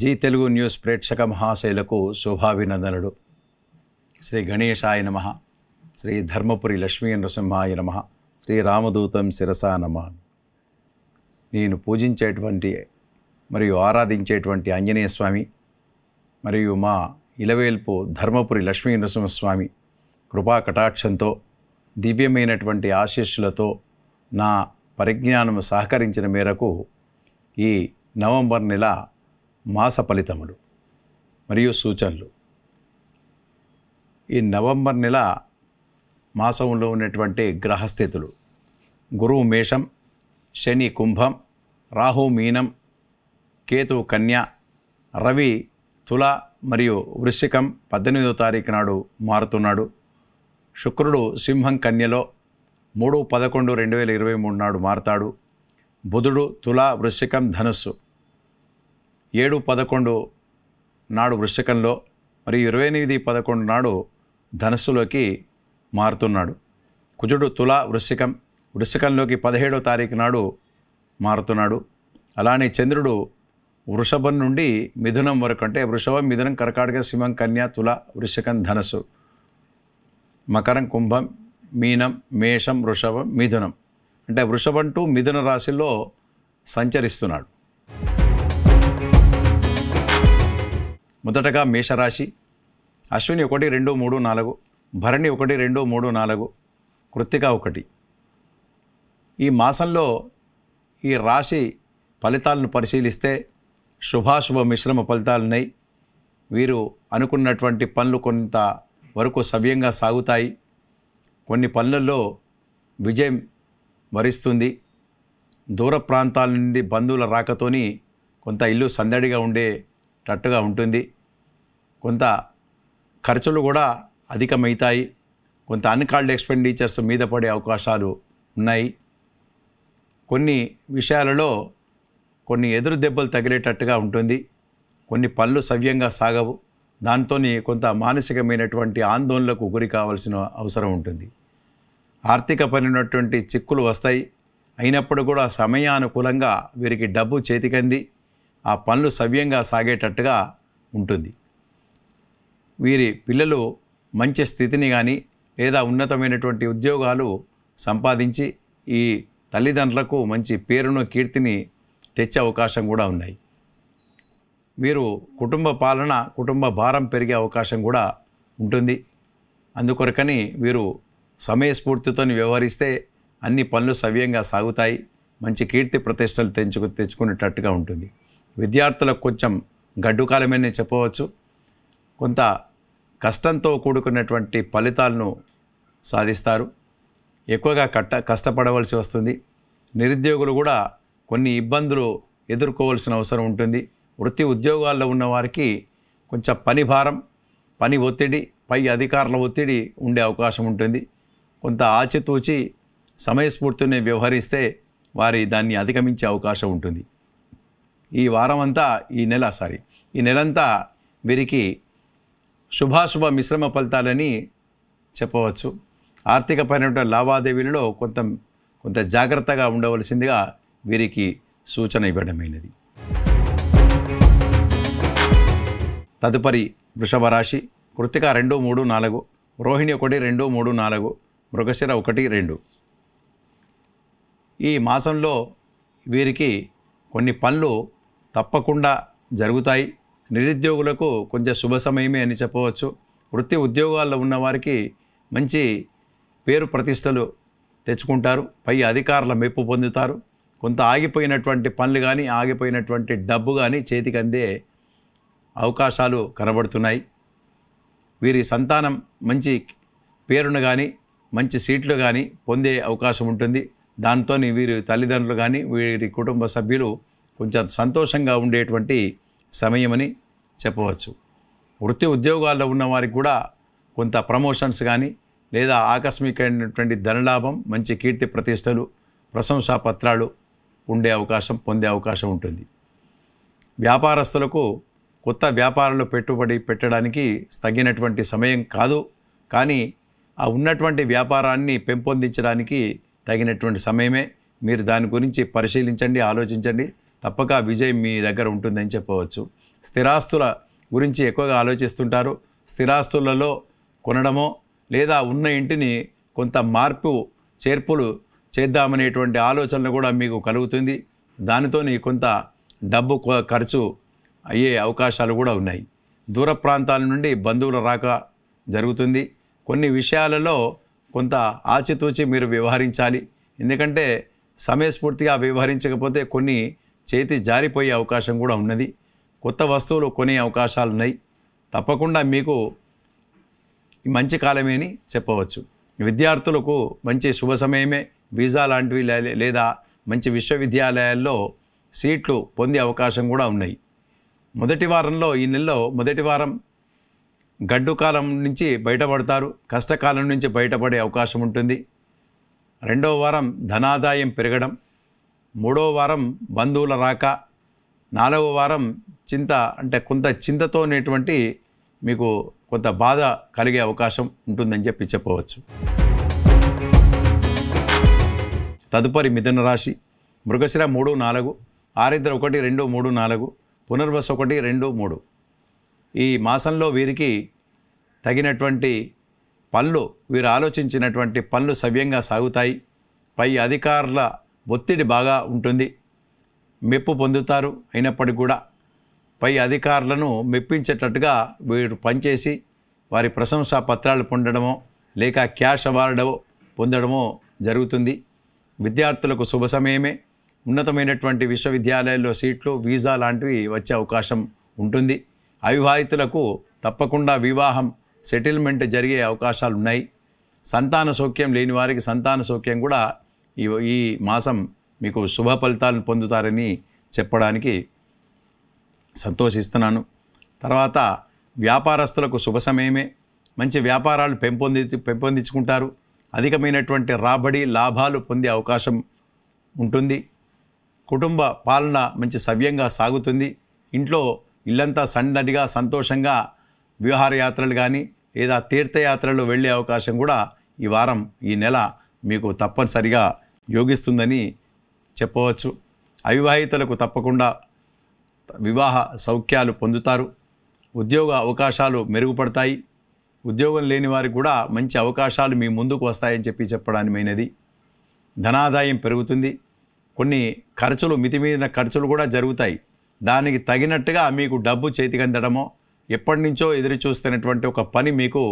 G Telugu news ప్రేక్షక మహాశైలకు శుభాభినందనుడు శ్రీ గణేశాయ నమ శ్రీ ధర్మపురి లక్ష్మీ ఆయ నమ శ్రీ రామదూతం శిరసా నమ నేను పూజించేటువంటి మరియు ఆరాధించేటువంటి ఆంజనేయ స్వామి మరియు మా ఇలవేల్పు ధర్మపురి లక్ష్మీ నృసింహస్వామి కృపా కటాక్షంతో దివ్యమైనటువంటి ఆశీస్సులతో నా పరిజ్ఞానం సహకరించిన మేరకు ఈ నవంబర్ నెల మాస ఫలితములు మరియు సూచనలు ఈ నవంబర్ నెల మాసంలో ఉన్నటువంటి గ్రహస్థితులు గురువు మేషం శని కుంభం రాహు మీనం కేతు కన్య రవి తుల మరియు వృశ్చికం పద్దెనిమిదో తారీఖు నాడు మారుతున్నాడు శుక్రుడు సింహం కన్యలో మూడు పదకొండు రెండు వేల ఇరవై మూడు నాడు మారతాడు బుధుడు తుల వృశ్చికం ధనుస్సు ఏడు పదకొండు నాడు వృషకంలో మరియు ఇరవై ఎనిమిది పదకొండు నాడు ధనస్సులోకి మారుతున్నాడు కుజుడు తుల వృషికం వృషకంలోకి పదిహేడో తారీఖు నాడు మారుతున్నాడు అలానే చంద్రుడు వృషభం నుండి మిథునం వరకు అంటే వృషభం మిథునం కర్కాటక సింహం కన్యా తుల వృషకం ధనస్సు మకరం కుంభం మీనం మేషం వృషభం మిథునం అంటే వృషభం టు మిథున రాశిలో సంచరిస్తున్నాడు మొదటగా మేషరాశి అశ్విని ఒకటి రెండు మూడు నాలుగు భరణి ఒకటి రెండు మూడు నాలుగు కృత్తిక ఒకటి ఈ మాసంలో ఈ రాశి ఫలితాలను పరిశీలిస్తే శుభాశుభ మిశ్రమ ఫలితాలున్నాయి వీరు అనుకున్నటువంటి పనులు కొంత వరకు సవ్యంగా సాగుతాయి కొన్ని పనులలో విజయం వరిస్తుంది దూర ప్రాంతాల నుండి బంధువుల రాకతోని కొంత ఇల్లు సందడిగా ఉండేటట్టుగా ఉంటుంది కొంత ఖర్చులు కూడా అధికమవుతాయి కొంత అన్కాల్డ్ ఎక్స్పెండిచర్స్ మీద పడే అవకాశాలు ఉన్నాయి కొన్ని విషయాలలో కొన్ని ఎదురు దెబ్బలు తగిలేటట్టుగా ఉంటుంది కొన్ని పనులు సవ్యంగా సాగవు దాంతో కొంత మానసికమైనటువంటి ఆందోళనలకు గురి కావాల్సిన అవసరం ఉంటుంది ఆర్థిక పనినటువంటి చిక్కులు వస్తాయి అయినప్పుడు కూడా సమయానుకూలంగా వీరికి డబ్బు చేతికంది ఆ పనులు సవ్యంగా సాగేటట్టుగా ఉంటుంది వీరి పిల్లలు మంచి స్థితిని కానీ లేదా ఉన్నతమైనటువంటి ఉద్యోగాలు సంపాదించి ఈ తల్లిదండ్రులకు మంచి పేరును కీర్తిని తెచ్చే అవకాశం కూడా ఉన్నాయి వీరు కుటుంబ పాలన కుటుంబ భారం పెరిగే అవకాశం కూడా ఉంటుంది అందుకొరకని వీరు సమయస్ఫూర్తితో వ్యవహరిస్తే అన్ని పనులు సవ్యంగా సాగుతాయి మంచి కీర్తి ప్రతిష్టలు తెంచుకు తెచ్చుకునేటట్టుగా ఉంటుంది విద్యార్థులకు కొంచెం గడ్డుకాలమేనే చెప్పవచ్చు కొంత కష్టంతో కూడుకున్నటువంటి ఫలితాలను సాధిస్తారు ఎక్కువగా కట్ట కష్టపడవలసి వస్తుంది నిరుద్యోగులు కూడా కొన్ని ఇబ్బందులు ఎదుర్కోవాల్సిన అవసరం ఉంటుంది వృత్తి ఉద్యోగాల్లో ఉన్నవారికి కొంచెం పని భారం పని ఒత్తిడి పై అధికారుల ఒత్తిడి ఉండే అవకాశం ఉంటుంది కొంత ఆచితూచి సమయస్ఫూర్తిని వ్యవహరిస్తే వారి దాన్ని అధిగమించే అవకాశం ఉంటుంది ఈ వారం అంతా ఈ నెల సారీ ఈ నెలంతా వీరికి శుభాశుభ మిశ్రమ ఫలితాలని చెప్పవచ్చు ఆర్థిక ఆర్థికపరమైన లావాదేవీలలో కొంత కొంత జాగ్రత్తగా ఉండవలసిందిగా వీరికి సూచన ఇవ్వడమైనది తదుపరి వృషభ రాశి కృతిక రెండు మూడు నాలుగు రోహిణి ఒకటి రెండు మూడు నాలుగు మృగశిర ఒకటి రెండు ఈ మాసంలో వీరికి కొన్ని పనులు తప్పకుండా జరుగుతాయి నిరుద్యోగులకు కొంచెం శుభ సమయమే అని చెప్పవచ్చు వృత్తి ఉద్యోగాల్లో ఉన్నవారికి మంచి పేరు ప్రతిష్టలు తెచ్చుకుంటారు పై అధికారుల మెప్పు పొందుతారు కొంత ఆగిపోయినటువంటి పనులు కానీ ఆగిపోయినటువంటి డబ్బు కానీ చేతికి అందే అవకాశాలు కనబడుతున్నాయి వీరి సంతానం మంచి పేరును కానీ మంచి సీట్లు కానీ పొందే అవకాశం ఉంటుంది దాంతో వీరి తల్లిదండ్రులు కానీ వీరి కుటుంబ సభ్యులు కొంచెం సంతోషంగా ఉండేటువంటి సమయమని చెప్పవచ్చు వృత్తి ఉద్యోగాల్లో ఉన్నవారికి కూడా కొంత ప్రమోషన్స్ కానీ లేదా ఆకస్మికమైనటువంటి ధనలాభం మంచి కీర్తి ప్రతిష్టలు ప్రశంసా పత్రాలు ఉండే అవకాశం పొందే అవకాశం ఉంటుంది వ్యాపారస్తులకు కొత్త వ్యాపారంలో పెట్టుబడి పెట్టడానికి తగినటువంటి సమయం కాదు కానీ ఆ ఉన్నటువంటి వ్యాపారాన్ని పెంపొందించడానికి తగినటువంటి సమయమే మీరు దాని గురించి పరిశీలించండి ఆలోచించండి తప్పక విజయం మీ దగ్గర ఉంటుందని చెప్పవచ్చు స్థిరాస్తుల గురించి ఎక్కువగా ఆలోచిస్తుంటారు స్థిరాస్తులలో కొనడమో లేదా ఉన్న ఇంటిని కొంత మార్పు చేర్పులు చేద్దామనేటువంటి ఆలోచనలు కూడా మీకు కలుగుతుంది దానితోని కొంత డబ్బు ఖర్చు అయ్యే అవకాశాలు కూడా ఉన్నాయి దూర ప్రాంతాల నుండి బంధువుల రాక జరుగుతుంది కొన్ని విషయాలలో కొంత ఆచితూచి మీరు వ్యవహరించాలి ఎందుకంటే సమయస్ఫూర్తిగా వ్యవహరించకపోతే కొన్ని చేతి జారిపోయే అవకాశం కూడా ఉన్నది కొత్త వస్తువులు కొనే అవకాశాలు ఉన్నాయి తప్పకుండా మీకు మంచి కాలమేని చెప్పవచ్చు విద్యార్థులకు మంచి శుభ సమయమే వీసా లాంటివి లేదా మంచి విశ్వవిద్యాలయాల్లో సీట్లు పొందే అవకాశం కూడా ఉన్నాయి మొదటి వారంలో ఈ నెలలో మొదటి వారం గడ్డు కాలం నుంచి బయటపడతారు కష్టకాలం నుంచి బయటపడే అవకాశం ఉంటుంది రెండవ వారం ధనాదాయం పెరగడం మూడవ వారం బంధువుల రాక నాలుగవ వారం చింత అంటే కొంత చింతతోనేటువంటి మీకు కొంత బాధ కలిగే అవకాశం ఉంటుందని చెప్పి చెప్పవచ్చు తదుపరి మిథున రాశి మృగశిర మూడు నాలుగు ఆరిద్ర ఒకటి రెండు మూడు నాలుగు పునర్వస ఒకటి రెండు మూడు ఈ మాసంలో వీరికి తగినటువంటి పనులు వీరు ఆలోచించినటువంటి పనులు సవ్యంగా సాగుతాయి పై అధికారుల ఒత్తిడి బాగా ఉంటుంది మెప్పు పొందుతారు అయినప్పటికీ కూడా పై అధికారులను మెప్పించేటట్టుగా వీరు పనిచేసి వారి ప్రశంసా పత్రాలు పొందడమో లేక క్యాష్ అవార్డు పొందడమో జరుగుతుంది విద్యార్థులకు శుభ సమయమే ఉన్నతమైనటువంటి విశ్వవిద్యాలయాల్లో సీట్లు వీసా లాంటివి వచ్చే అవకాశం ఉంటుంది అవివాహితులకు తప్పకుండా వివాహం సెటిల్మెంట్ జరిగే అవకాశాలు ఉన్నాయి సంతాన సౌఖ్యం లేని వారికి సంతాన సౌఖ్యం కూడా ఈ ఈ మాసం మీకు శుభ ఫలితాలను పొందుతారని చెప్పడానికి సంతోషిస్తున్నాను తర్వాత వ్యాపారస్తులకు శుభ సమయమే మంచి వ్యాపారాలు పెంపొంది పెంపొందించుకుంటారు అధికమైనటువంటి రాబడి లాభాలు పొందే అవకాశం ఉంటుంది కుటుంబ పాలన మంచి సవ్యంగా సాగుతుంది ఇంట్లో ఇల్లంతా సందడిగా సంతోషంగా విహారయాత్రలు కానీ లేదా తీర్థయాత్రలు వెళ్ళే అవకాశం కూడా ఈ వారం ఈ నెల మీకు తప్పనిసరిగా యోగిస్తుందని చెప్పవచ్చు అవివాహితలకు తప్పకుండా వివాహ సౌఖ్యాలు పొందుతారు ఉద్యోగ అవకాశాలు మెరుగుపడతాయి ఉద్యోగం లేని వారికి కూడా మంచి అవకాశాలు మీ ముందుకు వస్తాయని చెప్పి చెప్పడానిమైనది ధనాదాయం పెరుగుతుంది కొన్ని ఖర్చులు మితిమీరిన ఖర్చులు కూడా జరుగుతాయి దానికి తగినట్టుగా మీకు డబ్బు చేతికి అందడమో ఎప్పటి నుంచో ఎదురు చూస్తున్నటువంటి ఒక పని మీకు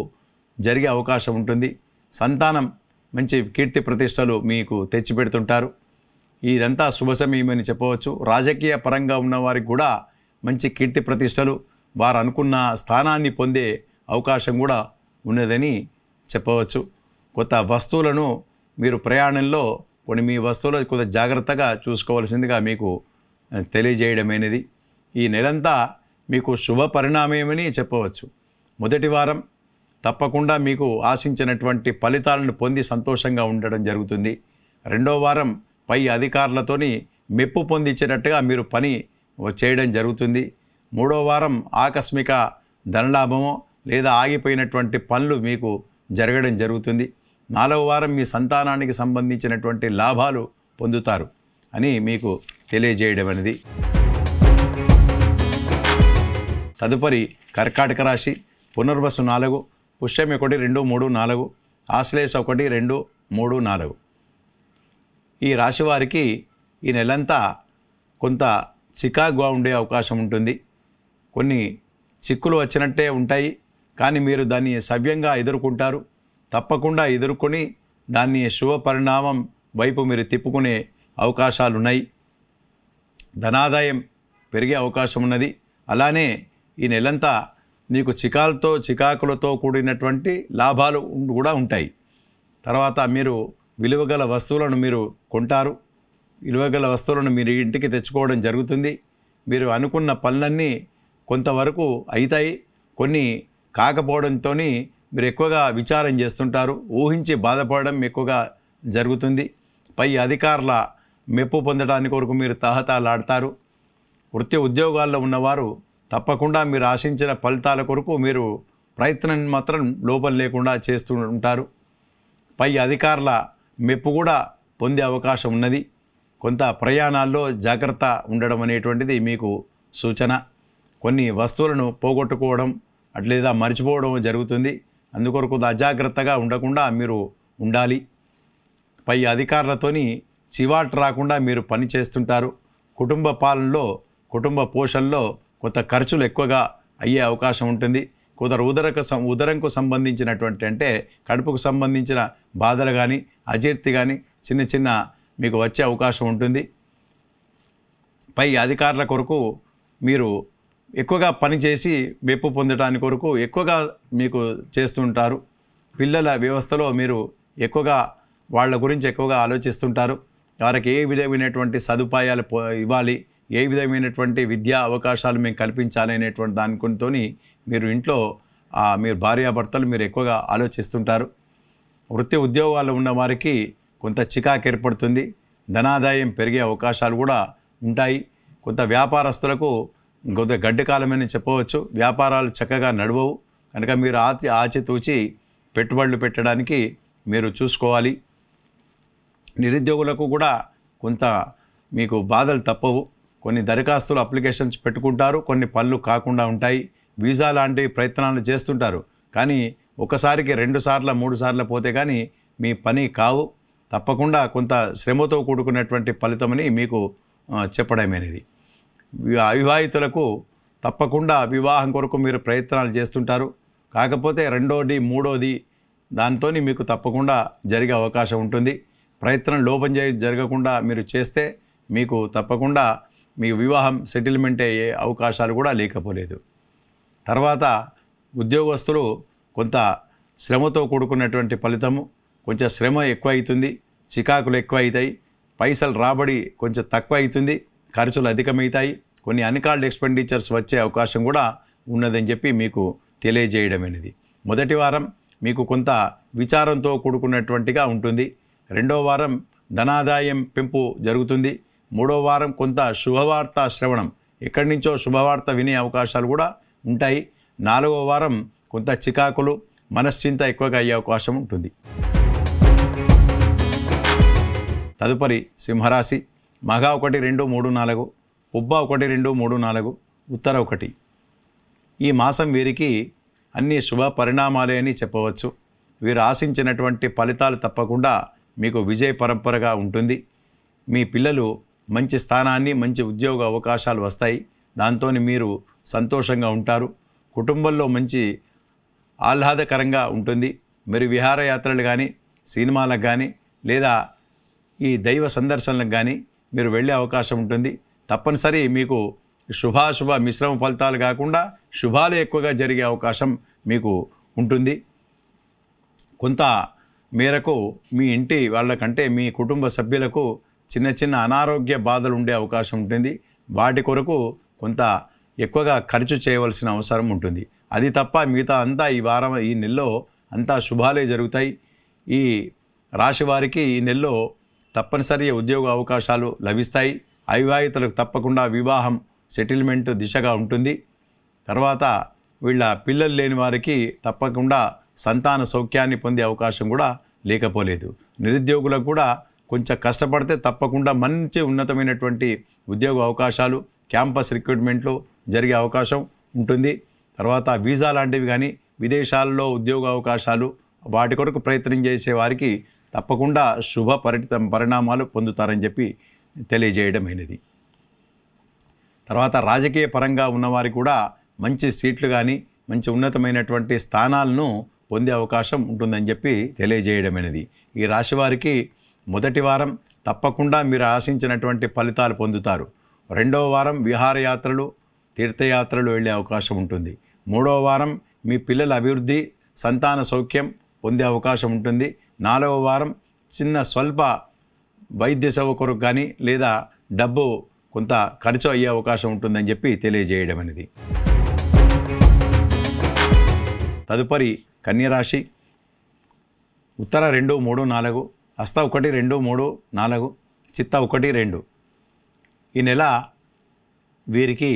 జరిగే అవకాశం ఉంటుంది సంతానం మంచి కీర్తి ప్రతిష్టలు మీకు తెచ్చిపెడుతుంటారు ఇదంతా శుభ సమయమని చెప్పవచ్చు రాజకీయ పరంగా ఉన్నవారికి కూడా మంచి కీర్తి ప్రతిష్టలు వారు అనుకున్న స్థానాన్ని పొందే అవకాశం కూడా ఉన్నదని చెప్పవచ్చు కొత్త వస్తువులను మీరు ప్రయాణంలో కొన్ని మీ వస్తువులు కొంత జాగ్రత్తగా చూసుకోవాల్సిందిగా మీకు తెలియజేయడమైనది ఈ నెలంతా మీకు శుభ పరిణామేమని చెప్పవచ్చు మొదటి వారం తప్పకుండా మీకు ఆశించినటువంటి ఫలితాలను పొంది సంతోషంగా ఉండడం జరుగుతుంది రెండో వారం పై అధికారులతోని మెప్పు పొందించినట్టుగా మీరు పని చేయడం జరుగుతుంది మూడో వారం ఆకస్మిక ధనలాభము లేదా ఆగిపోయినటువంటి పనులు మీకు జరగడం జరుగుతుంది నాలుగు వారం మీ సంతానానికి సంబంధించినటువంటి లాభాలు పొందుతారు అని మీకు తెలియజేయడం అనేది తదుపరి కర్కాటక రాశి పునర్వసు నాలుగు పుష్యం ఒకటి రెండు మూడు నాలుగు ఆశ్లేష ఒకటి రెండు మూడు నాలుగు ఈ రాశివారికి ఈ నెలంతా కొంత చికాకుగా ఉండే అవకాశం ఉంటుంది కొన్ని చిక్కులు వచ్చినట్టే ఉంటాయి కానీ మీరు దాన్ని సవ్యంగా ఎదుర్కొంటారు తప్పకుండా ఎదుర్కొని దాన్ని శుభ పరిణామం వైపు మీరు తిప్పుకునే అవకాశాలున్నాయి ధనాదాయం పెరిగే అవకాశం ఉన్నది అలానే ఈ నెలంతా నీకు చికాలతో చికాకులతో కూడినటువంటి లాభాలు కూడా ఉంటాయి తర్వాత మీరు విలువగల వస్తువులను మీరు కొంటారు విలువగల వస్తువులను మీరు ఇంటికి తెచ్చుకోవడం జరుగుతుంది మీరు అనుకున్న పనులన్నీ కొంతవరకు అవుతాయి కొన్ని కాకపోవడంతో మీరు ఎక్కువగా విచారం చేస్తుంటారు ఊహించి బాధపడడం ఎక్కువగా జరుగుతుంది పై అధికారుల మెప్పు పొందడానికి కొరకు మీరు తహతాలాడతారు వృత్తి ఉద్యోగాల్లో ఉన్నవారు తప్పకుండా మీరు ఆశించిన ఫలితాల కొరకు మీరు ప్రయత్నం మాత్రం లోపం లేకుండా చేస్తూ ఉంటారు పై అధికారుల మెప్పు కూడా పొందే అవకాశం ఉన్నది కొంత ప్రయాణాల్లో జాగ్రత్త ఉండడం అనేటువంటిది మీకు సూచన కొన్ని వస్తువులను పోగొట్టుకోవడం అట్లేదా మర్చిపోవడం జరుగుతుంది అందుకొరకు అజాగ్రత్తగా ఉండకుండా మీరు ఉండాలి పై అధికారులతోని చివాట్ రాకుండా మీరు పని చేస్తుంటారు కుటుంబ పాలనలో కుటుంబ పోషణలో కొంత ఖర్చులు ఎక్కువగా అయ్యే అవకాశం ఉంటుంది కుదర సం ఉదరంకు సంబంధించినటువంటి అంటే కడుపుకు సంబంధించిన బాధలు కానీ అజీర్తి కానీ చిన్న చిన్న మీకు వచ్చే అవకాశం ఉంటుంది పై అధికారుల కొరకు మీరు ఎక్కువగా పనిచేసి మెప్పు పొందడానికి కొరకు ఎక్కువగా మీకు చేస్తుంటారు పిల్లల వ్యవస్థలో మీరు ఎక్కువగా వాళ్ళ గురించి ఎక్కువగా ఆలోచిస్తుంటారు వారికి ఏ విధమైనటువంటి సదుపాయాలు ఇవ్వాలి ఏ విధమైనటువంటి విద్యా అవకాశాలు మేము కల్పించాలి అనేటువంటి దానితో మీరు ఇంట్లో మీరు భార్యాభర్తలు మీరు ఎక్కువగా ఆలోచిస్తుంటారు వృత్తి ఉద్యోగాలు ఉన్నవారికి కొంత చికాకు ఏర్పడుతుంది ధనాదాయం పెరిగే అవకాశాలు కూడా ఉంటాయి కొంత వ్యాపారస్తులకు కొంత గడ్డకాలమని చెప్పవచ్చు వ్యాపారాలు చక్కగా నడవవు కనుక మీరు ఆచి ఆచితూచి పెట్టుబడులు పెట్టడానికి మీరు చూసుకోవాలి నిరుద్యోగులకు కూడా కొంత మీకు బాధలు తప్పవు కొన్ని దరఖాస్తులు అప్లికేషన్స్ పెట్టుకుంటారు కొన్ని పళ్ళు కాకుండా ఉంటాయి వీసా లాంటి ప్రయత్నాలు చేస్తుంటారు కానీ ఒకసారికి రెండు సార్లు మూడు సార్లు పోతే కానీ మీ పని కావు తప్పకుండా కొంత శ్రమతో కూడుకున్నటువంటి ఫలితమని మీకు చెప్పడమేనిది అవివాహితులకు తప్పకుండా వివాహం కొరకు మీరు ప్రయత్నాలు చేస్తుంటారు కాకపోతే రెండోది మూడోది దాంతో మీకు తప్పకుండా జరిగే అవకాశం ఉంటుంది ప్రయత్నం లోపం జరగకుండా మీరు చేస్తే మీకు తప్పకుండా మీ వివాహం సెటిల్మెంట్ అయ్యే అవకాశాలు కూడా లేకపోలేదు తర్వాత ఉద్యోగస్తులు కొంత శ్రమతో కూడుకున్నటువంటి ఫలితము కొంచెం శ్రమ ఎక్కువ అవుతుంది చికాకులు ఎక్కువ అవుతాయి పైసలు రాబడి కొంచెం తక్కువ అవుతుంది ఖర్చులు అధికమవుతాయి కొన్ని అన్కాల్డ్ ఎక్స్పెండిచర్స్ వచ్చే అవకాశం కూడా ఉన్నదని చెప్పి మీకు తెలియజేయడమైనది మొదటి వారం మీకు కొంత విచారంతో కూడుకున్నటువంటిగా ఉంటుంది రెండో వారం ధనాదాయం పెంపు జరుగుతుంది మూడో వారం కొంత శుభవార్త శ్రవణం ఎక్కడి నుంచో శుభవార్త వినే అవకాశాలు కూడా ఉంటాయి నాలుగో వారం కొంత చికాకులు మనశ్చింత ఎక్కువగా అయ్యే అవకాశం ఉంటుంది తదుపరి సింహరాశి మగ ఒకటి రెండు మూడు నాలుగు ఉబ్బ ఒకటి రెండు మూడు నాలుగు ఉత్తర ఒకటి ఈ మాసం వీరికి అన్ని శుభ పరిణామాలే అని చెప్పవచ్చు వీరు ఆశించినటువంటి ఫలితాలు తప్పకుండా మీకు విజయ పరంపరగా ఉంటుంది మీ పిల్లలు మంచి స్థానాన్ని మంచి ఉద్యోగ అవకాశాలు వస్తాయి దాంతో మీరు సంతోషంగా ఉంటారు కుటుంబంలో మంచి ఆహ్లాదకరంగా ఉంటుంది మరి విహారయాత్రలు కానీ సినిమాలకు కానీ లేదా ఈ దైవ సందర్శనలకు కానీ మీరు వెళ్ళే అవకాశం ఉంటుంది తప్పనిసరి మీకు శుభాశుభ మిశ్రమ ఫలితాలు కాకుండా శుభాలు ఎక్కువగా జరిగే అవకాశం మీకు ఉంటుంది కొంత మేరకు మీ ఇంటి వాళ్ళకంటే మీ కుటుంబ సభ్యులకు చిన్న చిన్న అనారోగ్య బాధలు ఉండే అవకాశం ఉంటుంది వాటి కొరకు కొంత ఎక్కువగా ఖర్చు చేయవలసిన అవసరం ఉంటుంది అది తప్ప మిగతా అంతా ఈ వారం ఈ నెలలో అంతా శుభాలే జరుగుతాయి ఈ రాశి వారికి ఈ నెలలో తప్పనిసరి ఉద్యోగ అవకాశాలు లభిస్తాయి అవివాహితలకు తప్పకుండా వివాహం సెటిల్మెంట్ దిశగా ఉంటుంది తర్వాత వీళ్ళ పిల్లలు లేని వారికి తప్పకుండా సంతాన సౌఖ్యాన్ని పొందే అవకాశం కూడా లేకపోలేదు నిరుద్యోగులకు కూడా కొంచెం కష్టపడితే తప్పకుండా మంచి ఉన్నతమైనటువంటి ఉద్యోగ అవకాశాలు క్యాంపస్ రిక్రూట్మెంట్లు జరిగే అవకాశం ఉంటుంది తర్వాత వీసా లాంటివి కానీ విదేశాల్లో ఉద్యోగ అవకాశాలు వాటి కొరకు ప్రయత్నం చేసే వారికి తప్పకుండా శుభ పరిణిత పరిణామాలు పొందుతారని చెప్పి తెలియజేయడమైనది తర్వాత రాజకీయ పరంగా ఉన్నవారు కూడా మంచి సీట్లు కానీ మంచి ఉన్నతమైనటువంటి స్థానాలను పొందే అవకాశం ఉంటుందని చెప్పి తెలియజేయడమైనది ఈ రాశివారికి మొదటి వారం తప్పకుండా మీరు ఆశించినటువంటి ఫలితాలు పొందుతారు రెండవ వారం విహారయాత్రలు తీర్థయాత్రలు వెళ్ళే అవకాశం ఉంటుంది మూడవ వారం మీ పిల్లల అభివృద్ధి సంతాన సౌఖ్యం పొందే అవకాశం ఉంటుంది నాలుగవ వారం చిన్న స్వల్ప వైద్య సేవ కొరకు కానీ లేదా డబ్బు కొంత ఖర్చు అయ్యే అవకాశం ఉంటుందని చెప్పి తెలియజేయడం అనేది తదుపరి కన్యరాశి ఉత్తర రెండు మూడు నాలుగు హస్త ఒకటి రెండు మూడు నాలుగు చిత్త ఒకటి రెండు ఈ నెల వీరికి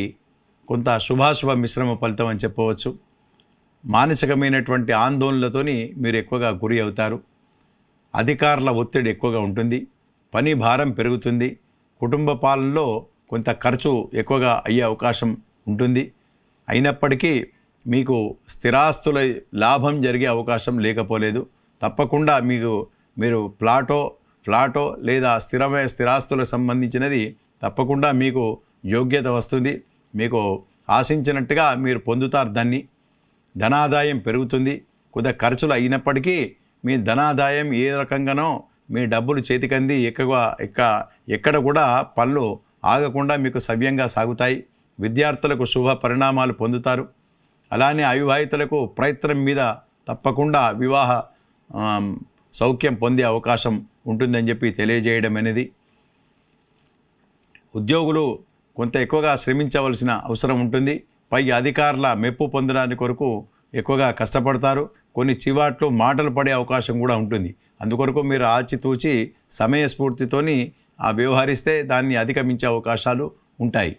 కొంత శుభాశుభ మిశ్రమ ఫలితం అని చెప్పవచ్చు మానసికమైనటువంటి ఆందోళనలతోని మీరు ఎక్కువగా గురి అవుతారు అధికారుల ఒత్తిడి ఎక్కువగా ఉంటుంది పని భారం పెరుగుతుంది కుటుంబ పాలనలో కొంత ఖర్చు ఎక్కువగా అయ్యే అవకాశం ఉంటుంది అయినప్పటికీ మీకు స్థిరాస్తుల లాభం జరిగే అవకాశం లేకపోలేదు తప్పకుండా మీకు మీరు ప్లాటో ఫ్లాటో లేదా స్థిరమైన స్థిరాస్తులకు సంబంధించినది తప్పకుండా మీకు యోగ్యత వస్తుంది మీకు ఆశించినట్టుగా మీరు పొందుతారు దాన్ని ధనాదాయం పెరుగుతుంది కొద్దిగా ఖర్చులు అయినప్పటికీ మీ ధనాదాయం ఏ రకంగానో మీ డబ్బులు చేతికంది ఎక్కువ ఎక్క ఎక్కడ కూడా పనులు ఆగకుండా మీకు సవ్యంగా సాగుతాయి విద్యార్థులకు శుభ పరిణామాలు పొందుతారు అలానే అవివాహితులకు ప్రయత్నం మీద తప్పకుండా వివాహ సౌఖ్యం పొందే అవకాశం ఉంటుందని చెప్పి తెలియజేయడం అనేది ఉద్యోగులు కొంత ఎక్కువగా శ్రమించవలసిన అవసరం ఉంటుంది పై అధికారుల మెప్పు పొందడానికి కొరకు ఎక్కువగా కష్టపడతారు కొన్ని చివాట్లు మాటలు పడే అవకాశం కూడా ఉంటుంది అందుకొరకు మీరు ఆచితూచి సమయస్ఫూర్తితోని ఆ వ్యవహరిస్తే దాన్ని అధిగమించే అవకాశాలు ఉంటాయి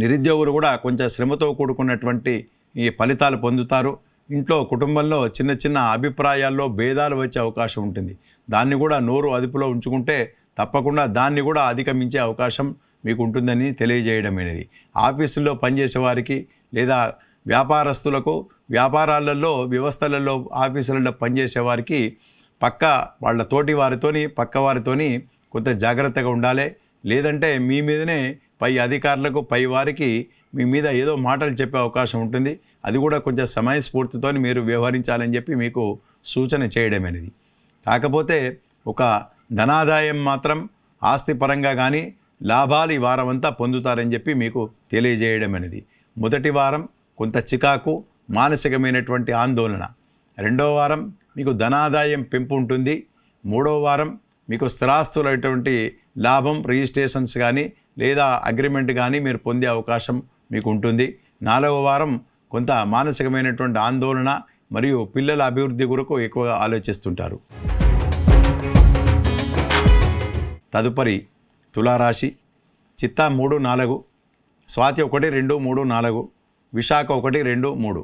నిరుద్యోగులు కూడా కొంచెం శ్రమతో కూడుకున్నటువంటి ఈ ఫలితాలు పొందుతారు ఇంట్లో కుటుంబంలో చిన్న చిన్న అభిప్రాయాల్లో భేదాలు వచ్చే అవకాశం ఉంటుంది దాన్ని కూడా నోరు అదుపులో ఉంచుకుంటే తప్పకుండా దాన్ని కూడా అధిగమించే అవకాశం మీకు ఉంటుందని తెలియజేయడమైనది ఆఫీసుల్లో పనిచేసే వారికి లేదా వ్యాపారస్తులకు వ్యాపారాలలో వ్యవస్థలలో ఆఫీసులలో పనిచేసే వారికి పక్క వాళ్ళ తోటి వారితోని పక్క వారితోని కొంత జాగ్రత్తగా ఉండాలి లేదంటే మీ మీదనే పై అధికారులకు పై వారికి మీ మీద ఏదో మాటలు చెప్పే అవకాశం ఉంటుంది అది కూడా కొంచెం సమయస్ఫూర్తితో మీరు వ్యవహరించాలని చెప్పి మీకు సూచన చేయడం అనేది కాకపోతే ఒక ధనాదాయం మాత్రం ఆస్తి పరంగా కానీ లాభాలు ఈ వారం అంతా పొందుతారని చెప్పి మీకు తెలియజేయడం అనేది మొదటి వారం కొంత చికాకు మానసికమైనటువంటి ఆందోళన రెండో వారం మీకు ధనాదాయం పెంపు ఉంటుంది మూడో వారం మీకు స్థిరాస్తులైనటువంటి లాభం రిజిస్ట్రేషన్స్ కానీ లేదా అగ్రిమెంట్ కానీ మీరు పొందే అవకాశం మీకు ఉంటుంది నాలుగవ వారం కొంత మానసికమైనటువంటి ఆందోళన మరియు పిల్లల అభివృద్ధి కొరకు ఎక్కువగా ఆలోచిస్తుంటారు తదుపరి తులారాశి చిత్త మూడు నాలుగు స్వాతి ఒకటి రెండు మూడు నాలుగు విశాఖ ఒకటి రెండు మూడు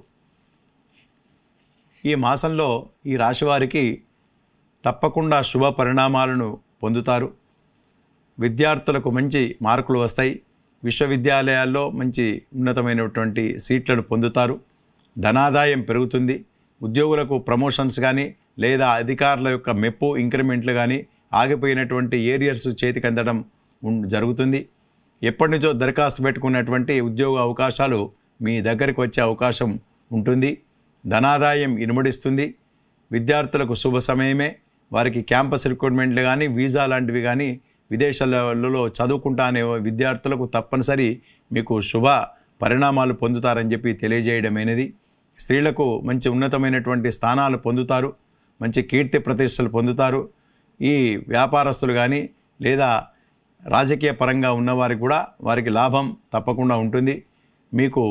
ఈ మాసంలో ఈ రాశివారికి తప్పకుండా శుభ పరిణామాలను పొందుతారు విద్యార్థులకు మంచి మార్కులు వస్తాయి విశ్వవిద్యాలయాల్లో మంచి ఉన్నతమైనటువంటి సీట్లను పొందుతారు ధనాదాయం పెరుగుతుంది ఉద్యోగులకు ప్రమోషన్స్ కానీ లేదా అధికారుల యొక్క మెప్పు ఇంక్రిమెంట్లు కానీ ఆగిపోయినటువంటి ఏరియర్స్ చేతికి అందడం జరుగుతుంది ఎప్పటి నుంచో దరఖాస్తు పెట్టుకున్నటువంటి ఉద్యోగ అవకాశాలు మీ దగ్గరికి వచ్చే అవకాశం ఉంటుంది ధనాదాయం ఇనుమడిస్తుంది విద్యార్థులకు శుభ సమయమే వారికి క్యాంపస్ రిక్రూట్మెంట్లు కానీ వీసా లాంటివి కానీ విదేశాలలో చదువుకుంటా అనే విద్యార్థులకు తప్పనిసరి మీకు శుభ పరిణామాలు పొందుతారని చెప్పి తెలియజేయడమైనది స్త్రీలకు మంచి ఉన్నతమైనటువంటి స్థానాలు పొందుతారు మంచి కీర్తి ప్రతిష్టలు పొందుతారు ఈ వ్యాపారస్తులు కానీ లేదా రాజకీయ పరంగా ఉన్నవారికి కూడా వారికి లాభం తప్పకుండా ఉంటుంది మీకు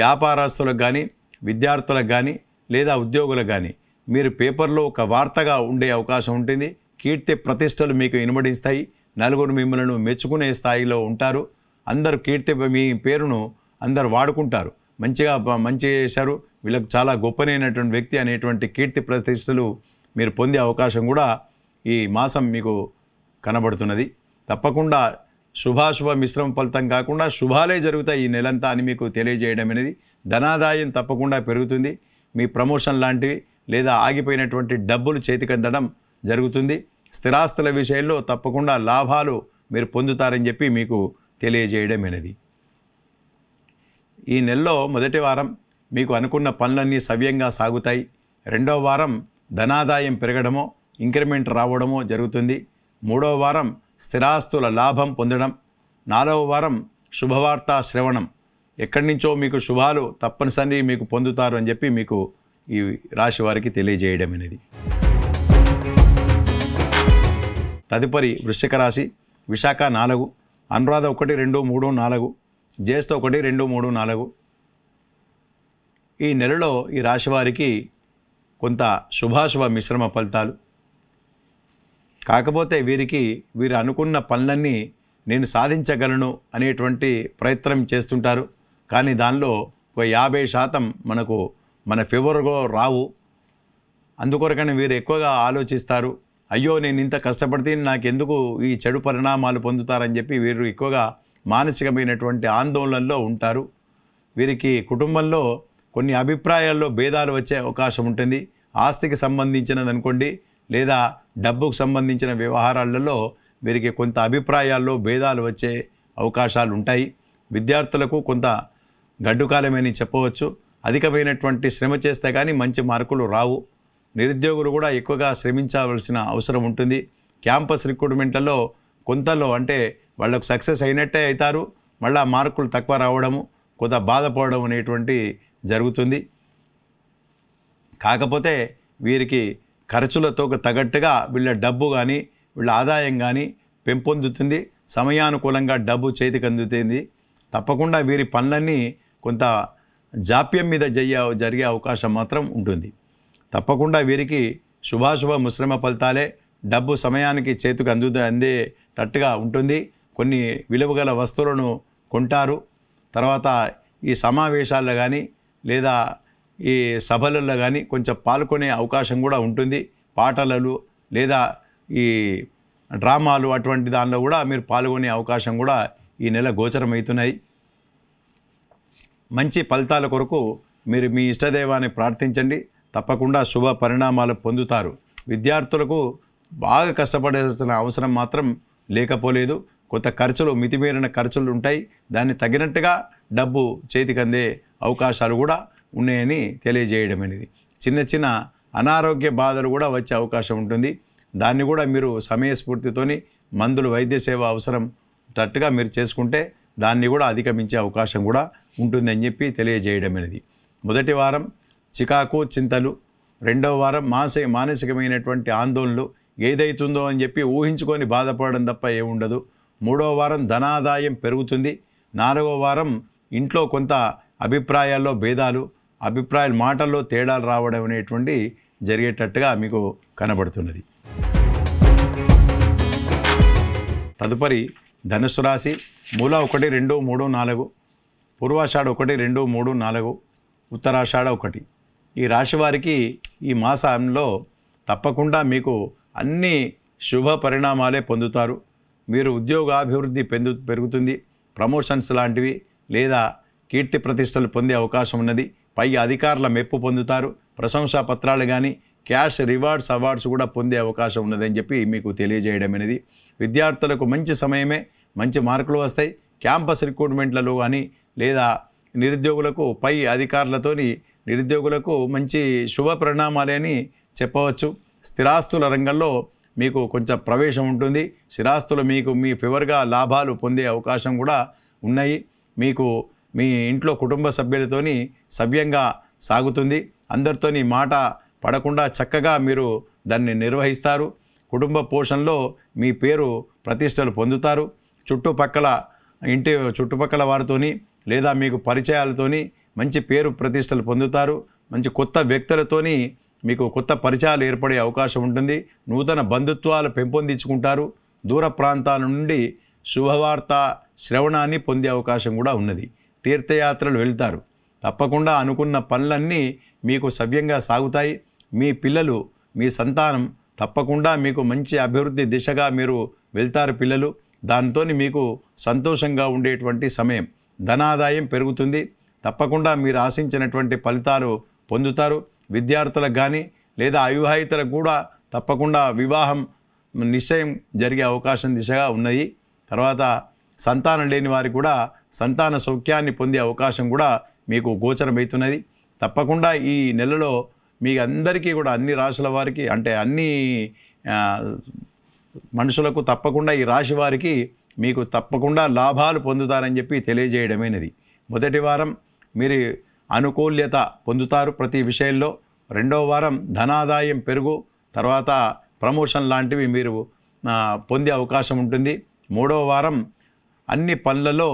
వ్యాపారస్తులకు కానీ విద్యార్థులకు కానీ లేదా ఉద్యోగులకు కానీ మీరు పేపర్లో ఒక వార్తగా ఉండే అవకాశం ఉంటుంది కీర్తి ప్రతిష్టలు మీకు ఇనుమడిస్తాయి నలుగురు మిమ్మలను మెచ్చుకునే స్థాయిలో ఉంటారు అందరు కీర్తి మీ పేరును అందరు వాడుకుంటారు మంచిగా మంచి చేశారు వీళ్ళకు చాలా గొప్పనైనటువంటి వ్యక్తి అనేటువంటి కీర్తి ప్రతిష్టలు మీరు పొందే అవకాశం కూడా ఈ మాసం మీకు కనబడుతున్నది తప్పకుండా శుభాశుభ మిశ్రమ ఫలితం కాకుండా శుభాలే జరుగుతాయి ఈ నెలంతా అని మీకు తెలియజేయడం అనేది ధనాదాయం తప్పకుండా పెరుగుతుంది మీ ప్రమోషన్ లాంటివి లేదా ఆగిపోయినటువంటి డబ్బులు చేతికందడం జరుగుతుంది స్థిరాస్తుల విషయంలో తప్పకుండా లాభాలు మీరు పొందుతారని చెప్పి మీకు తెలియజేయడమైనది ఈ నెలలో మొదటి వారం మీకు అనుకున్న పనులన్నీ సవ్యంగా సాగుతాయి రెండో వారం ధనాదాయం పెరగడమో ఇంక్రిమెంట్ రావడమో జరుగుతుంది మూడవ వారం స్థిరాస్తుల లాభం పొందడం నాలుగవ వారం శుభవార్త శ్రవణం ఎక్కడి నుంచో మీకు శుభాలు తప్పనిసరి మీకు పొందుతారు అని చెప్పి మీకు ఈ రాశి వారికి తెలియజేయడం అనేది తదుపరి వృశ్చిక రాశి విశాఖ నాలుగు అనురాధ ఒకటి రెండు మూడు నాలుగు జ్యేష్ఠ ఒకటి రెండు మూడు నాలుగు ఈ నెలలో ఈ రాశి వారికి కొంత శుభాశుభ మిశ్రమ ఫలితాలు కాకపోతే వీరికి వీరు అనుకున్న పనులన్నీ నేను సాధించగలను అనేటువంటి ప్రయత్నం చేస్తుంటారు కానీ దానిలో ఒక యాభై శాతం మనకు మన ఫేవర్గా రావు అందుకొరకని వీరు ఎక్కువగా ఆలోచిస్తారు అయ్యో నేను ఇంత కష్టపడితే నాకెందుకు ఈ చెడు పరిణామాలు పొందుతారని చెప్పి వీరు ఎక్కువగా మానసికమైనటువంటి ఆందోళనలో ఉంటారు వీరికి కుటుంబంలో కొన్ని అభిప్రాయాల్లో భేదాలు వచ్చే అవకాశం ఉంటుంది ఆస్తికి సంబంధించినది అనుకోండి లేదా డబ్బుకు సంబంధించిన వ్యవహారాలలో వీరికి కొంత అభిప్రాయాల్లో భేదాలు వచ్చే అవకాశాలు ఉంటాయి విద్యార్థులకు కొంత గడ్డుకాలమేని చెప్పవచ్చు అధికమైనటువంటి శ్రమ చేస్తే కానీ మంచి మార్కులు రావు నిరుద్యోగులు కూడా ఎక్కువగా శ్రమించవలసిన అవసరం ఉంటుంది క్యాంపస్ రిక్రూట్మెంట్లలో కొంతలో అంటే వాళ్ళకు సక్సెస్ అయినట్టే అవుతారు మళ్ళా మార్కులు తక్కువ రావడము కొంత బాధపడడం అనేటువంటి జరుగుతుంది కాకపోతే వీరికి ఖర్చులతో తగట్టుగా వీళ్ళ డబ్బు కానీ వీళ్ళ ఆదాయం కానీ పెంపొందుతుంది సమయానుకూలంగా డబ్బు చేతికి అందుతుంది తప్పకుండా వీరి పనులన్నీ కొంత జాప్యం మీద జయ జరిగే అవకాశం మాత్రం ఉంటుంది తప్పకుండా వీరికి శుభాశుభ మిశ్రమ ఫలితాలే డబ్బు సమయానికి చేతికి అందు అందేటట్టుగా ఉంటుంది కొన్ని విలువగల వస్తువులను కొంటారు తర్వాత ఈ సమావేశాల్లో కానీ లేదా ఈ సభలలో కానీ కొంచెం పాల్గొనే అవకాశం కూడా ఉంటుంది పాటలలో లేదా ఈ డ్రామాలు అటువంటి దానిలో కూడా మీరు పాల్గొనే అవకాశం కూడా ఈ నెల గోచరమవుతున్నాయి మంచి ఫలితాల కొరకు మీరు మీ ఇష్టదైవాన్ని ప్రార్థించండి తప్పకుండా శుభ పరిణామాలు పొందుతారు విద్యార్థులకు బాగా కష్టపడాల్సిన అవసరం మాత్రం లేకపోలేదు కొత్త ఖర్చులు మితిమీరిన ఖర్చులు ఉంటాయి దాన్ని తగినట్టుగా డబ్బు చేతికి అందే అవకాశాలు కూడా ఉన్నాయని తెలియజేయడం అనేది చిన్న చిన్న అనారోగ్య బాధలు కూడా వచ్చే అవకాశం ఉంటుంది దాన్ని కూడా మీరు సమయస్ఫూర్తితోని మందులు వైద్య సేవ అవసరం తట్టుగా మీరు చేసుకుంటే దాన్ని కూడా అధిగమించే అవకాశం కూడా ఉంటుందని చెప్పి తెలియజేయడం అనేది మొదటి వారం చికాకు చింతలు రెండవ వారం మానస మానసికమైనటువంటి ఆందోళనలు ఏదైతుందో అని చెప్పి ఊహించుకొని బాధపడడం తప్ప ఏముండదు మూడవ వారం ధనాదాయం పెరుగుతుంది నాలుగవ వారం ఇంట్లో కొంత అభిప్రాయాల్లో భేదాలు అభిప్రాయాల మాటల్లో తేడాలు రావడం అనేటువంటి జరిగేటట్టుగా మీకు కనబడుతున్నది తదుపరి ధనుసు రాశి మూల ఒకటి రెండు మూడు నాలుగు పూర్వాషాఢ ఒకటి రెండు మూడు నాలుగు ఉత్తరాషాఢ ఒకటి ఈ రాశివారికి ఈ మాసంలో తప్పకుండా మీకు అన్ని శుభ పరిణామాలే పొందుతారు మీరు ఉద్యోగాభివృద్ధి పెందు పెరుగుతుంది ప్రమోషన్స్ లాంటివి లేదా కీర్తి ప్రతిష్టలు పొందే అవకాశం ఉన్నది పై అధికారుల మెప్పు పొందుతారు ప్రశంసా పత్రాలు కానీ క్యాష్ రివార్డ్స్ అవార్డ్స్ కూడా పొందే అవకాశం ఉన్నదని చెప్పి మీకు తెలియజేయడం అనేది విద్యార్థులకు మంచి సమయమే మంచి మార్కులు వస్తాయి క్యాంపస్ రిక్రూట్మెంట్లలో కానీ లేదా నిరుద్యోగులకు పై అధికారులతోని నిరుద్యోగులకు మంచి శుభ పరిణామాలే అని చెప్పవచ్చు స్థిరాస్తుల రంగంలో మీకు కొంచెం ప్రవేశం ఉంటుంది స్థిరాస్తులు మీకు మీ ఫేవర్గా లాభాలు పొందే అవకాశం కూడా ఉన్నాయి మీకు మీ ఇంట్లో కుటుంబ సభ్యులతోని సవ్యంగా సాగుతుంది అందరితోని మాట పడకుండా చక్కగా మీరు దాన్ని నిర్వహిస్తారు కుటుంబ పోషణలో మీ పేరు ప్రతిష్టలు పొందుతారు చుట్టుపక్కల ఇంటి చుట్టుపక్కల వారితోని లేదా మీకు పరిచయాలతోని మంచి పేరు ప్రతిష్టలు పొందుతారు మంచి కొత్త వ్యక్తులతోని మీకు కొత్త పరిచయాలు ఏర్పడే అవకాశం ఉంటుంది నూతన బంధుత్వాలు పెంపొందించుకుంటారు దూర ప్రాంతాల నుండి శుభవార్త శ్రవణాన్ని పొందే అవకాశం కూడా ఉన్నది తీర్థయాత్రలు వెళ్తారు తప్పకుండా అనుకున్న పనులన్నీ మీకు సవ్యంగా సాగుతాయి మీ పిల్లలు మీ సంతానం తప్పకుండా మీకు మంచి అభివృద్ధి దిశగా మీరు వెళ్తారు పిల్లలు దానితో మీకు సంతోషంగా ఉండేటువంటి సమయం ధనాదాయం పెరుగుతుంది తప్పకుండా మీరు ఆశించినటువంటి ఫలితాలు పొందుతారు విద్యార్థులకు కానీ లేదా అవివాహితలకు కూడా తప్పకుండా వివాహం నిశ్చయం జరిగే అవకాశం దిశగా ఉన్నది తర్వాత సంతానం లేని వారు కూడా సంతాన సౌఖ్యాన్ని పొందే అవకాశం కూడా మీకు గోచరమవుతున్నది తప్పకుండా ఈ నెలలో మీ అందరికీ కూడా అన్ని రాశుల వారికి అంటే అన్ని మనుషులకు తప్పకుండా ఈ రాశి వారికి మీకు తప్పకుండా లాభాలు పొందుతారని చెప్పి తెలియజేయడమైనది మొదటి వారం మీరు అనుకూల్యత పొందుతారు ప్రతి విషయంలో రెండో వారం ధనాదాయం పెరుగు తర్వాత ప్రమోషన్ లాంటివి మీరు పొందే అవకాశం ఉంటుంది మూడో వారం అన్ని పనులలో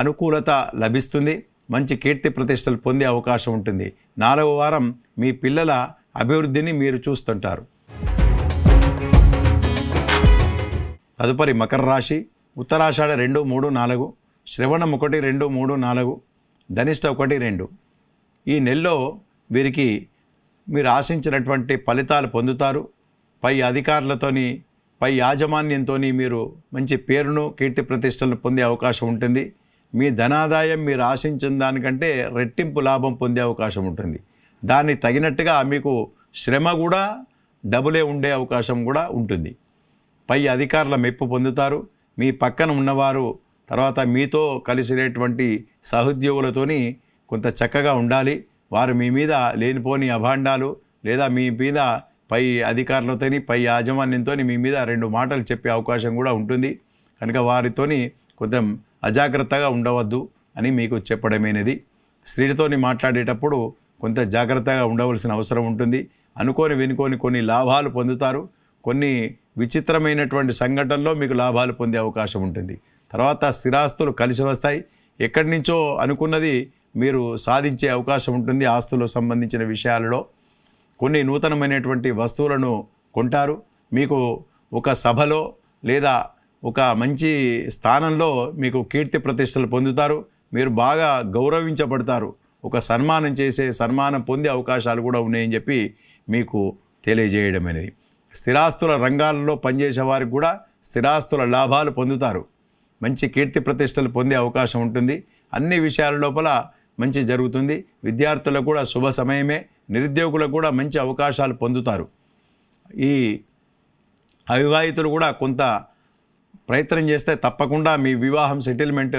అనుకూలత లభిస్తుంది మంచి కీర్తి ప్రతిష్టలు పొందే అవకాశం ఉంటుంది నాలుగవ వారం మీ పిల్లల అభివృద్ధిని మీరు చూస్తుంటారు తదుపరి మకర రాశి ఉత్తరాషాఢ రెండు మూడు నాలుగు శ్రవణం ఒకటి రెండు మూడు నాలుగు ధనిష్ట ఒకటి రెండు ఈ నెలలో వీరికి మీరు ఆశించినటువంటి ఫలితాలు పొందుతారు పై అధికారులతోని పై యాజమాన్యంతో మీరు మంచి పేరును కీర్తి ప్రతిష్టలను పొందే అవకాశం ఉంటుంది మీ ధనాదాయం మీరు ఆశించిన దానికంటే రెట్టింపు లాభం పొందే అవకాశం ఉంటుంది దాన్ని తగినట్టుగా మీకు శ్రమ కూడా డబులే ఉండే అవకాశం కూడా ఉంటుంది పై అధికారుల మెప్పు పొందుతారు మీ పక్కన ఉన్నవారు తర్వాత మీతో కలిసినటువంటి సహోద్యోగులతోని కొంత చక్కగా ఉండాలి వారు మీ మీద లేనిపోని అభాండాలు లేదా మీ మీద పై అధికారులతోని పై యాజమాన్యంతో మీ మీద రెండు మాటలు చెప్పే అవకాశం కూడా ఉంటుంది కనుక వారితోని కొంచెం అజాగ్రత్తగా ఉండవద్దు అని మీకు చెప్పడమైనది స్త్రీలతోని మాట్లాడేటప్పుడు కొంత జాగ్రత్తగా ఉండవలసిన అవసరం ఉంటుంది అనుకోని వినుకొని కొన్ని లాభాలు పొందుతారు కొన్ని విచిత్రమైనటువంటి సంఘటనలో మీకు లాభాలు పొందే అవకాశం ఉంటుంది తర్వాత స్థిరాస్తులు కలిసి వస్తాయి ఎక్కడి నుంచో అనుకున్నది మీరు సాధించే అవకాశం ఉంటుంది ఆస్తులకు సంబంధించిన విషయాలలో కొన్ని నూతనమైనటువంటి వస్తువులను కొంటారు మీకు ఒక సభలో లేదా ఒక మంచి స్థానంలో మీకు కీర్తి ప్రతిష్టలు పొందుతారు మీరు బాగా గౌరవించబడతారు ఒక సన్మానం చేసే సన్మానం పొందే అవకాశాలు కూడా ఉన్నాయని చెప్పి మీకు తెలియజేయడం అనేది స్థిరాస్తుల రంగాల్లో పనిచేసే వారికి కూడా స్థిరాస్తుల లాభాలు పొందుతారు మంచి కీర్తి ప్రతిష్టలు పొందే అవకాశం ఉంటుంది అన్ని విషయాల లోపల మంచి జరుగుతుంది విద్యార్థులకు కూడా శుభ సమయమే నిరుద్యోగులకు కూడా మంచి అవకాశాలు పొందుతారు ఈ అవివాహితులు కూడా కొంత ప్రయత్నం చేస్తే తప్పకుండా మీ వివాహం సెటిల్మెంట్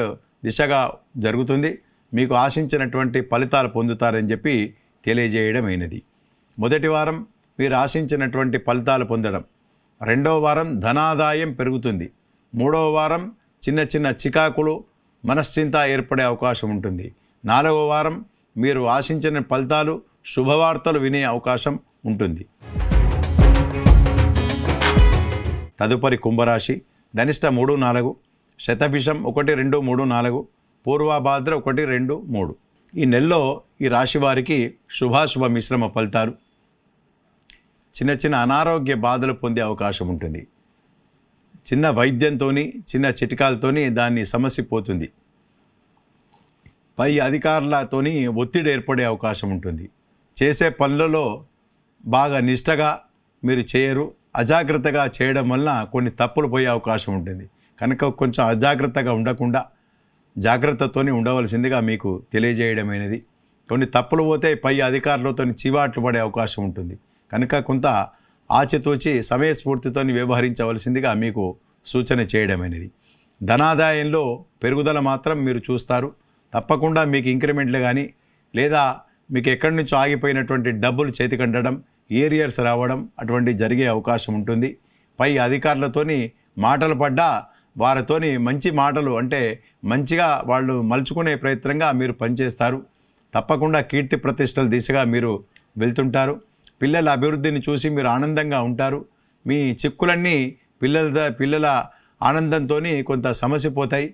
దిశగా జరుగుతుంది మీకు ఆశించినటువంటి ఫలితాలు పొందుతారని చెప్పి తెలియజేయడం అయినది మొదటి వారం మీరు ఆశించినటువంటి ఫలితాలు పొందడం రెండవ వారం ధనాదాయం పెరుగుతుంది మూడవ వారం చిన్న చిన్న చికాకులు మనశ్చింత ఏర్పడే అవకాశం ఉంటుంది నాలుగవ వారం మీరు ఆశించిన ఫలితాలు శుభవార్తలు వినే అవకాశం ఉంటుంది తదుపరి కుంభరాశి ధనిష్ట మూడు నాలుగు శతభిషం ఒకటి రెండు మూడు నాలుగు పూర్వాభాద్ర ఒకటి రెండు మూడు ఈ నెలలో ఈ రాశి వారికి శుభాశుభ మిశ్రమ ఫలితాలు చిన్న చిన్న అనారోగ్య బాధలు పొందే అవకాశం ఉంటుంది చిన్న వైద్యంతో చిన్న చిటికాలతో దాన్ని సమస్య పోతుంది పై అధికారులతోని ఒత్తిడి ఏర్పడే అవకాశం ఉంటుంది చేసే పనులలో బాగా నిష్టగా మీరు చేయరు అజాగ్రత్తగా చేయడం వలన కొన్ని తప్పులు పోయే అవకాశం ఉంటుంది కనుక కొంచెం అజాగ్రత్తగా ఉండకుండా జాగ్రత్తతో ఉండవలసిందిగా మీకు తెలియజేయడమైనది కొన్ని తప్పులు పోతే పై అధికారులతో చివాట్లు పడే అవకాశం ఉంటుంది కనుక కొంత ఆచితూచి సమయస్ఫూర్తితో వ్యవహరించవలసిందిగా మీకు సూచన చేయడం అనేది ధనాదాయంలో పెరుగుదల మాత్రం మీరు చూస్తారు తప్పకుండా మీకు ఇంక్రిమెంట్లు కానీ లేదా మీకు ఎక్కడి నుంచో ఆగిపోయినటువంటి డబ్బులు చేతికండడం ఏరియర్స్ రావడం అటువంటి జరిగే అవకాశం ఉంటుంది పై అధికారులతోని మాటలు పడ్డా వారితోని మంచి మాటలు అంటే మంచిగా వాళ్ళు మలుచుకునే ప్రయత్నంగా మీరు పనిచేస్తారు తప్పకుండా కీర్తి ప్రతిష్టల దిశగా మీరు వెళ్తుంటారు పిల్లల అభివృద్ధిని చూసి మీరు ఆనందంగా ఉంటారు మీ చిక్కులన్నీ పిల్లల పిల్లల ఆనందంతో కొంత సమస్య పోతాయి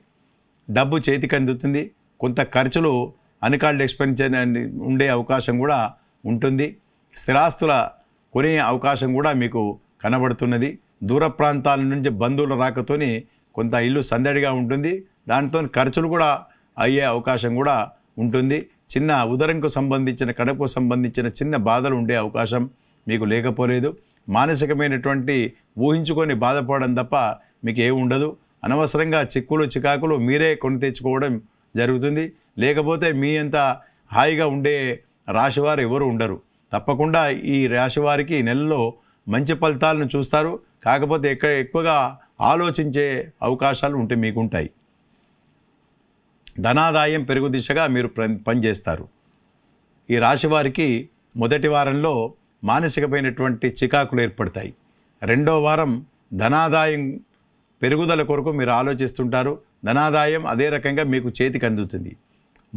డబ్బు చేతికి అందుతుంది కొంత ఖర్చులు అన్కాల్డ్ ఎక్స్పెన్షన్ ఉండే అవకాశం కూడా ఉంటుంది స్థిరాస్తుల కొనే అవకాశం కూడా మీకు కనబడుతున్నది దూర ప్రాంతాల నుంచి బంధువుల రాకతో కొంత ఇల్లు సందడిగా ఉంటుంది దానితో ఖర్చులు కూడా అయ్యే అవకాశం కూడా ఉంటుంది చిన్న ఉదరంకు సంబంధించిన కడపకు సంబంధించిన చిన్న బాధలు ఉండే అవకాశం మీకు లేకపోలేదు మానసికమైనటువంటి ఊహించుకొని బాధపడడం తప్ప మీకు ఏమి ఉండదు అనవసరంగా చిక్కులు చికాకులు మీరే కొని తెచ్చుకోవడం జరుగుతుంది లేకపోతే మీ అంత హాయిగా ఉండే రాశివారు ఎవరు ఉండరు తప్పకుండా ఈ రాశివారికి నెలలో మంచి ఫలితాలను చూస్తారు కాకపోతే ఎక్కడ ఎక్కువగా ఆలోచించే అవకాశాలు ఉంటే మీకుంటాయి ధనాదాయం పెరుగు దిశగా మీరు పనిచేస్తారు ఈ రాశివారికి మొదటి వారంలో మానసికమైనటువంటి చికాకులు ఏర్పడతాయి రెండో వారం ధనాదాయం పెరుగుదల కొరకు మీరు ఆలోచిస్తుంటారు ధనాదాయం అదే రకంగా మీకు చేతికి అందుతుంది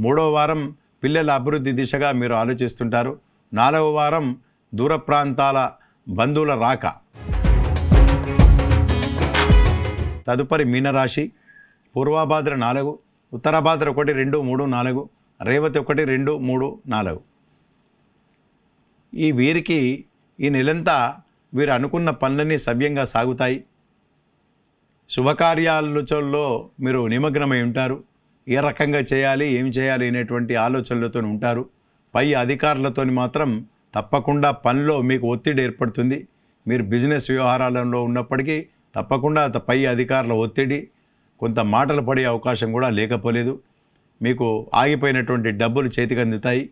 మూడో వారం పిల్లల అభివృద్ధి దిశగా మీరు ఆలోచిస్తుంటారు నాలుగవ వారం దూర ప్రాంతాల బంధువుల రాక తదుపరి మీనరాశి పూర్వాభాద్ర నాలుగు ఉత్తరాభాద్ర ఒకటి రెండు మూడు నాలుగు రేవతి ఒకటి రెండు మూడు నాలుగు ఈ వీరికి ఈ నెలంతా వీరు అనుకున్న పనులన్నీ సవ్యంగా సాగుతాయి శుభకార్యాలోచనలో మీరు నిమగ్నమై ఉంటారు ఏ రకంగా చేయాలి ఏం చేయాలి అనేటువంటి ఆలోచనలతో ఉంటారు పై అధికారులతో మాత్రం తప్పకుండా పనిలో మీకు ఒత్తిడి ఏర్పడుతుంది మీరు బిజినెస్ వ్యవహారాలలో ఉన్నప్పటికీ తప్పకుండా పై అధికారుల ఒత్తిడి కొంత మాటలు పడే అవకాశం కూడా లేకపోలేదు మీకు ఆగిపోయినటువంటి డబ్బులు చేతికి అందుతాయి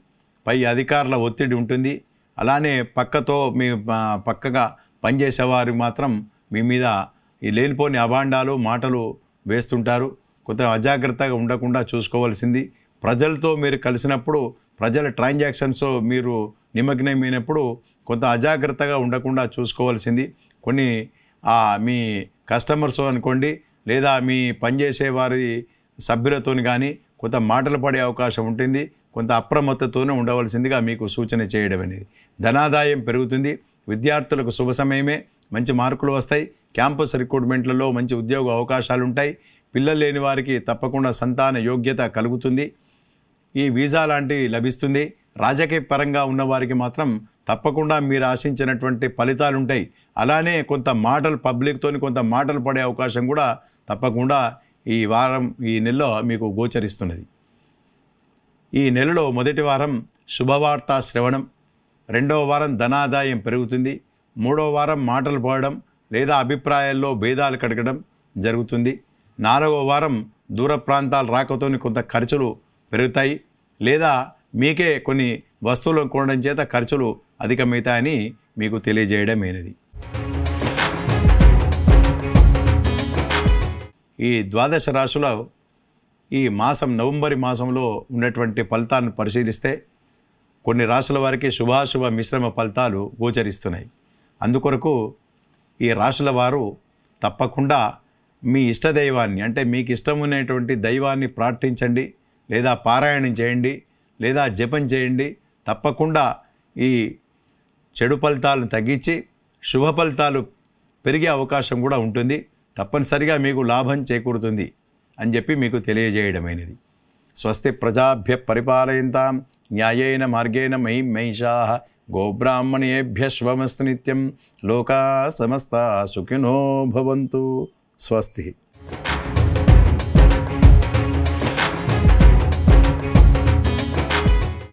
పై అధికారుల ఒత్తిడి ఉంటుంది అలానే పక్కతో మీ పక్కగా పనిచేసేవారు మాత్రం మీ మీద ఈ లేనిపోని అభాండాలు మాటలు వేస్తుంటారు కొంత అజాగ్రత్తగా ఉండకుండా చూసుకోవాల్సింది ప్రజలతో మీరు కలిసినప్పుడు ప్రజల ట్రాన్సాక్షన్స్ మీరు నిమగ్నమైనప్పుడు కొంత అజాగ్రత్తగా ఉండకుండా చూసుకోవాల్సింది కొన్ని మీ కస్టమర్స్ అనుకోండి లేదా మీ పనిచేసే వారి సభ్యులతో కానీ కొంత మాటలు పడే అవకాశం ఉంటుంది కొంత అప్రమత్తతోనే ఉండవలసిందిగా మీకు సూచన చేయడం అనేది ధనాదాయం పెరుగుతుంది విద్యార్థులకు శుభ సమయమే మంచి మార్కులు వస్తాయి క్యాంపస్ రిక్రూట్మెంట్లలో మంచి ఉద్యోగ అవకాశాలు ఉంటాయి పిల్లలు లేని వారికి తప్పకుండా సంతాన యోగ్యత కలుగుతుంది ఈ వీసా లాంటివి లభిస్తుంది రాజకీయ పరంగా ఉన్నవారికి మాత్రం తప్పకుండా మీరు ఆశించినటువంటి ఫలితాలు ఉంటాయి అలానే కొంత మాటలు పబ్లిక్తో కొంత మాటలు పడే అవకాశం కూడా తప్పకుండా ఈ వారం ఈ నెలలో మీకు గోచరిస్తున్నది ఈ నెలలో మొదటి వారం శుభవార్త శ్రవణం రెండవ వారం ధనాదాయం పెరుగుతుంది మూడవ వారం మాటలు పడడం లేదా అభిప్రాయాల్లో భేదాలు కడగడం జరుగుతుంది నాలుగవ వారం దూర ప్రాంతాలు రాకతో కొంత ఖర్చులు పెరుగుతాయి లేదా మీకే కొన్ని వస్తువులను కొనడం చేత ఖర్చులు అధికమవుతాయని మీకు తెలియజేయడమైనది ఈ ద్వాదశ రాశుల ఈ మాసం నవంబర్ మాసంలో ఉన్నటువంటి ఫలితాలను పరిశీలిస్తే కొన్ని రాశుల వారికి శుభాశుభ మిశ్రమ ఫలితాలు గోచరిస్తున్నాయి అందుకొరకు ఈ రాశుల వారు తప్పకుండా మీ ఇష్టదైవాన్ని అంటే మీకు ఇష్టం ఉన్నటువంటి దైవాన్ని ప్రార్థించండి లేదా పారాయణం చేయండి లేదా జపం చేయండి తప్పకుండా ఈ చెడు ఫలితాలను తగ్గించి శుభ ఫలితాలు పెరిగే అవకాశం కూడా ఉంటుంది తప్పనిసరిగా మీకు లాభం చేకూరుతుంది అని చెప్పి మీకు తెలియజేయడమైనది స్వస్తి ప్రజాభ్య పరిపాలయంతాం న్యాయేన మార్గేణ మై మహిషా గోబ్రాహ్మణేభ్య శుభమస్తు నిత్యం లోకా సమస్త సుఖినో భవంతు స్వస్తి